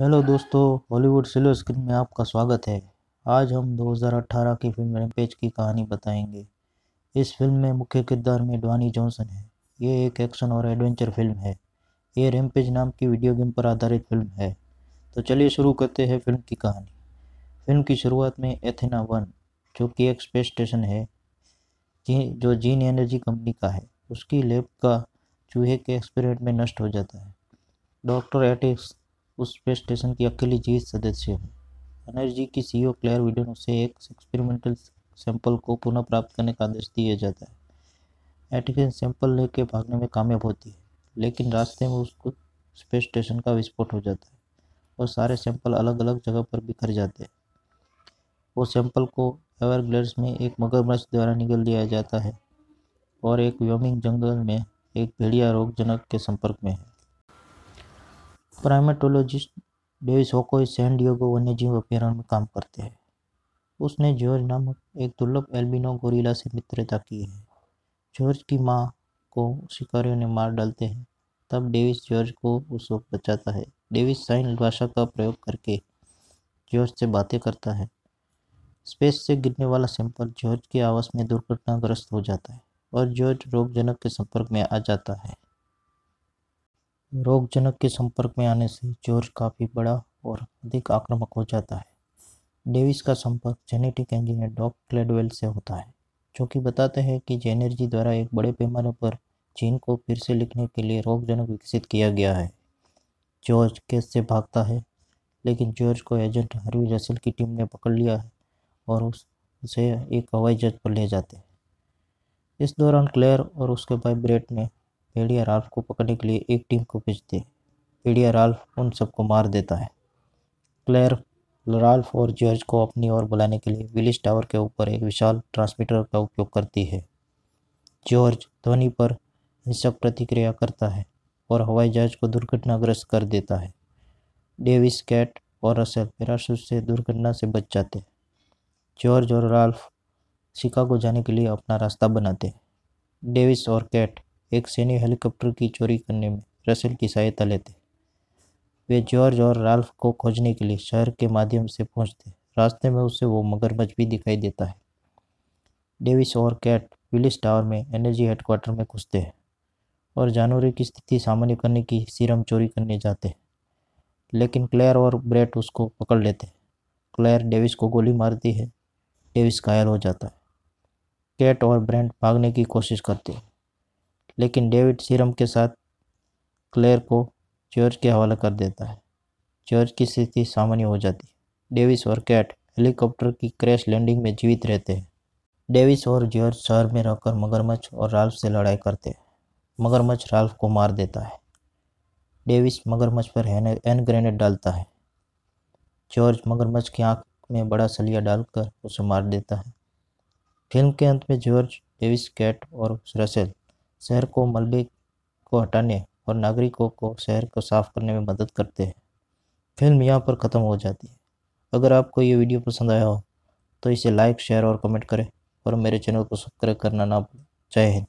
hello दोस्तों Bollywood silver screen में आपका स्वागत है आज हम 2018 की फिल्म रेमपेज की कहानी बताएंगे इस फिल्म में मुख्य किरदार में डवानी जॉनसन है ये एक एक्शन और एडवेंचर फिल्म है ये रेमपेज नाम की वीडियो गेम पर आधारित फिल्म है तो चलिए शुरू करते हैं फिल्म की कहानी फिल्म की शुरुआत में एथेना वन जो कि एक स्पेस स्टेशन है जो जीन एनर्जी कंपनी का है उसकी लैब का चूहे के एक्सपेरिमेंट में नष्ट हो जाता है डॉक्टर एटिक्स उस स्पेस स्टेशन की अकेली जीवित सदस्य है एनर्जी की सीईओ क्लेयर विडन उसे एक एक्सपेरिमेंटल सैंपल को पुनः प्राप्त करने का आदेश दिया जाता है एटिकन सैंपल लेके भागने में कामयाब होती है लेकिन रास्ते में उसको स्पेस स्टेशन का विस्फोट हो जाता है और सारे सैंपल अलग अलग जगह पर बिखर जाते हैं वो सैंपल को एवरग्लेयर्स में एक मगरमच्छ द्वारा निगल लिया जाता है और एक व्योमिंग जंगल में एक भेड़िया रोगजनक के संपर्क में है primatologist Davis Okoye San Diego जीव अभ्यारण्य में काम करते हैं उसने जॉर्ज नामक एक दुर्लभ एल्बिनो गोरिला से मित्रता की है जॉर्ज की माँ को शिकारियों ने मार डालते हैं तब डेविस जॉर्ज को उस वक्त बचाता है डेविस साइन भाषा का प्रयोग करके जॉर्ज से बातें करता है स्पेस से गिरने वाला सैंपल जॉर्ज के आवास में दुर्घटनाग्रस्त हो जाता है और जॉर्ज रोगजनक के संपर्क में आ जाता है रोगजनक के संपर्क में आने से जोर काफ़ी बड़ा और अधिक आक्रामक हो जाता है डेविस का संपर्क जेनेटिक इंजीनियर डॉक क्लेडवेल से होता है जो कि बताते हैं कि जेनर्जी द्वारा एक बड़े पैमाने पर जीन को फिर से लिखने के लिए रोगजनक विकसित किया गया है जॉर्ज केस से भागता है लेकिन जॉर्ज को एजेंट हरवी रसल की टीम ने पकड़ लिया है और उस उसे एक हवाई जहाज पर ले जाते हैं इस दौरान क्लेयर और उसके भाई ब्रेट ने भेड़िया राल्फ को पकड़ने के लिए एक टीम को भेजते हैं भेड़िया राल्फ उन सबको मार देता है क्लेयर राल्फ और जॉर्ज को अपनी ओर बुलाने के लिए विलिस टावर के ऊपर एक विशाल ट्रांसमीटर का उपयोग करती है जॉर्ज ध्वनि पर हिंसक प्रतिक्रिया करता है और हवाई जहाज को दुर्घटनाग्रस्त कर देता है डेविस कैट और रसल पैराशूट से दुर्घटना से बच जाते हैं जॉर्ज और राल्फ शिकागो जाने के लिए अपना रास्ता बनाते हैं डेविस और कैट एक सैन्य हेलीकॉप्टर की चोरी करने में रसेल की सहायता लेते वे जॉर्ज और राल्फ को खोजने के लिए शहर के माध्यम से पहुंचते रास्ते में उसे वो मगरमच्छ भी दिखाई देता है डेविस और कैट पुलिस टावर में एनर्जी हेडक्वार्टर में घुसते हैं और जानवरों की स्थिति सामान्य करने की सीरम चोरी करने जाते हैं लेकिन क्लेयर और ब्रेट उसको पकड़ लेते हैं क्लेयर डेविस को गोली मारती है डेविस घायल हो जाता है कैट और ब्रेंट भागने की कोशिश करते हैं लेकिन डेविड सीरम के साथ क्लेयर को जॉर्ज के हवाले कर देता है जॉर्ज की स्थिति सामान्य हो जाती है डेविस और कैट हेलीकॉप्टर की क्रैश लैंडिंग में जीवित रहते हैं डेविस और जॉर्ज शहर में रहकर मगरमच्छ और राल्फ से लड़ाई करते हैं मगरमच्छ राल्फ को मार देता है डेविस मगरमच्छ पर एन ग्रेनेड डालता है जॉर्ज मगरमच्छ की आंख में बड़ा सलिया डालकर उसे मार देता है फिल्म के अंत में जॉर्ज डेविस कैट और रसेल शहर को मलबे को हटाने और नागरिकों को शहर को साफ करने में मदद करते हैं फिल्म यहाँ पर ख़त्म हो जाती है अगर आपको ये वीडियो पसंद आया हो तो इसे लाइक शेयर और कमेंट करें और मेरे चैनल को सब्सक्राइब करना ना भूलें जय हिंद